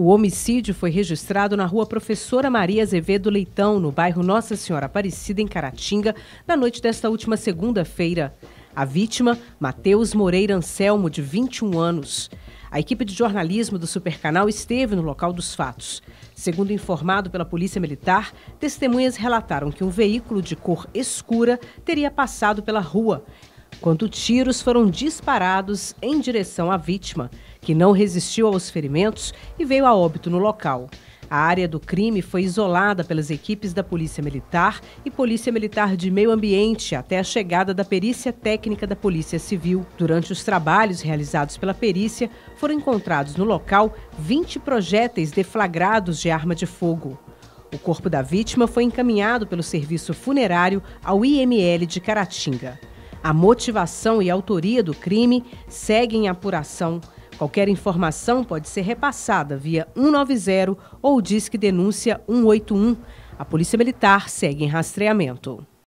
O homicídio foi registrado na rua Professora Maria Azevedo Leitão, no bairro Nossa Senhora Aparecida, em Caratinga, na noite desta última segunda-feira. A vítima, Matheus Moreira Anselmo, de 21 anos. A equipe de jornalismo do Supercanal esteve no local dos fatos. Segundo informado pela Polícia Militar, testemunhas relataram que um veículo de cor escura teria passado pela rua quando tiros foram disparados em direção à vítima, que não resistiu aos ferimentos e veio a óbito no local. A área do crime foi isolada pelas equipes da Polícia Militar e Polícia Militar de Meio Ambiente até a chegada da perícia técnica da Polícia Civil. Durante os trabalhos realizados pela perícia, foram encontrados no local 20 projéteis deflagrados de arma de fogo. O corpo da vítima foi encaminhado pelo serviço funerário ao IML de Caratinga. A motivação e autoria do crime seguem em apuração. Qualquer informação pode ser repassada via 190 ou Disque Denúncia 181. A Polícia Militar segue em rastreamento.